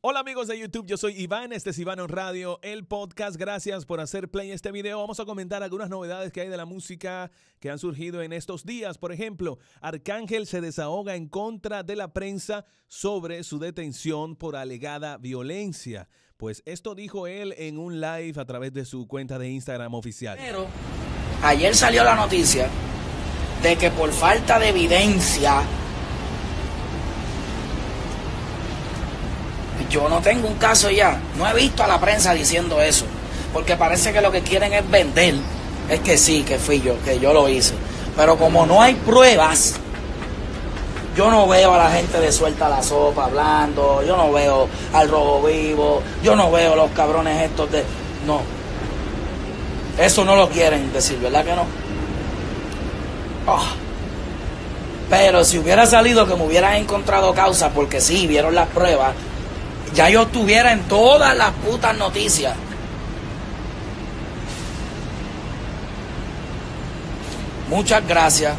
Hola amigos de YouTube, yo soy Iván, este es Iván en Radio, el podcast. Gracias por hacer play este video. Vamos a comentar algunas novedades que hay de la música que han surgido en estos días. Por ejemplo, Arcángel se desahoga en contra de la prensa sobre su detención por alegada violencia. Pues esto dijo él en un live a través de su cuenta de Instagram oficial. Pero ayer salió la noticia de que por falta de evidencia yo no tengo un caso ya. No he visto a la prensa diciendo eso. Porque parece que lo que quieren es vender. Es que sí, que fui yo, que yo lo hice. Pero como no hay pruebas, yo no veo a la gente de suelta la sopa hablando. Yo no veo al robo vivo. Yo no veo los cabrones estos de. No. Eso no lo quieren decir, ¿verdad que no? Ah. Pero si hubiera salido que me hubieran encontrado causa, porque sí, vieron las pruebas, ya yo estuviera en todas las putas noticias. Muchas gracias.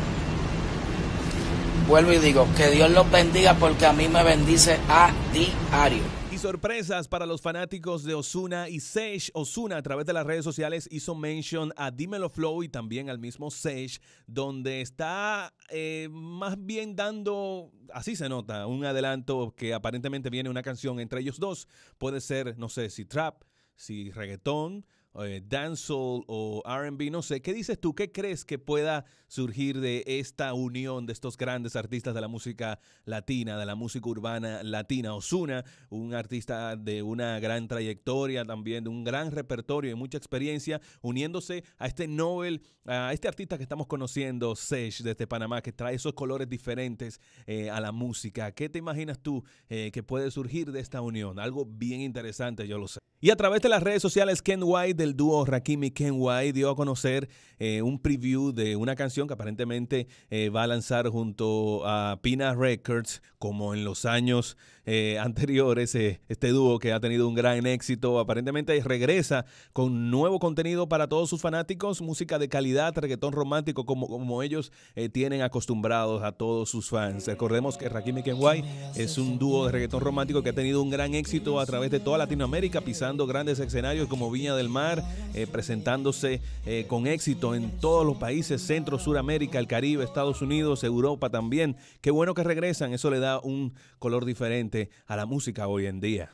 Vuelvo y digo, que Dios los bendiga porque a mí me bendice a diario sorpresas para los fanáticos de Osuna y Sage. Osuna a través de las redes sociales hizo mention a Dímelo Flow y también al mismo Sage, donde está eh, más bien dando, así se nota, un adelanto que aparentemente viene una canción entre ellos dos. Puede ser, no sé, si trap, si reggaetón, Dan eh, dancehall o RB, no sé. ¿Qué dices tú? ¿Qué crees que pueda surgir de esta unión de estos grandes artistas de la música latina, de la música urbana latina? Osuna, un artista de una gran trayectoria también, de un gran repertorio y mucha experiencia, uniéndose a este Nobel, a este artista que estamos conociendo, Sesh, desde Panamá, que trae esos colores diferentes eh, a la música. ¿Qué te imaginas tú eh, que puede surgir de esta unión? Algo bien interesante, yo lo sé. Y a través de las redes sociales, Ken White del dúo Rakim y Ken White dio a conocer eh, un preview de una canción que aparentemente eh, va a lanzar junto a Pina Records, como en los años eh, anteriores, este dúo que ha tenido un gran éxito. Aparentemente regresa con nuevo contenido para todos sus fanáticos, música de calidad, reggaetón romántico, como, como ellos tienen acostumbrados a todos sus fans. Recordemos que Rakim y Ken White es un dúo de reggaetón romántico que ha tenido un gran éxito a través de toda Latinoamérica, pisando grandes escenarios como Viña del Mar, eh, presentándose eh, con éxito en todos los países, Centro, Suramérica, el Caribe, Estados Unidos, Europa también. Qué bueno que regresan, eso le da un color diferente a la música hoy en día.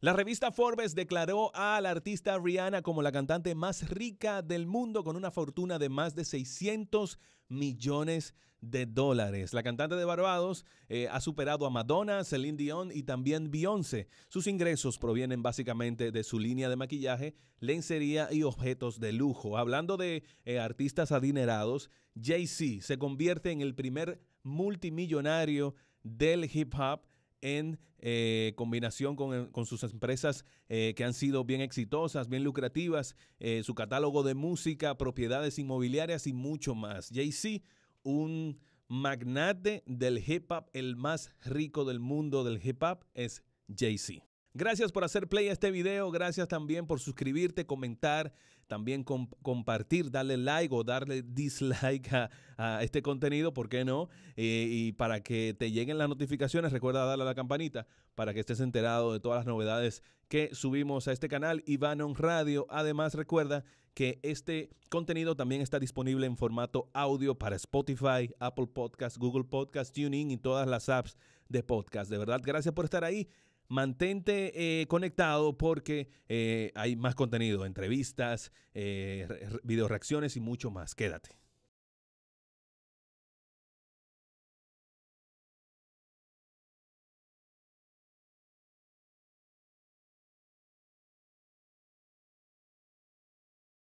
La revista Forbes declaró a la artista Rihanna como la cantante más rica del mundo con una fortuna de más de 600 millones de dólares. La cantante de Barbados eh, ha superado a Madonna, Celine Dion y también Beyoncé. Sus ingresos provienen básicamente de su línea de maquillaje, lencería y objetos de lujo. Hablando de eh, artistas adinerados, Jay-Z se convierte en el primer multimillonario del hip hop en eh, combinación con, sus empresas eh, que han sido bien exitosas, bien lucrativas, eh, su catálogo de música, propiedades inmobiliarias y mucho más. Jay-Z, un magnate del hip hop, el más rico del mundo del hip hop, es Jay-Z. Gracias por hacer play a este video, gracias también por suscribirte, comentar, también compartir, darle like o darle dislike a, este contenido, ¿por qué no? Eh, y para que te lleguen las notificaciones, recuerda darle a la campanita para que estés enterado de todas las novedades que subimos a este canal Ivanon Radio. Además, recuerda que este contenido también está disponible en formato audio para Spotify, Apple Podcasts, Google Podcasts, TuneIn y todas las apps de podcast. De verdad, gracias por estar ahí mantente eh, conectado porque eh, hay más contenido, entrevistas, eh, video reacciones y mucho más. Quédate.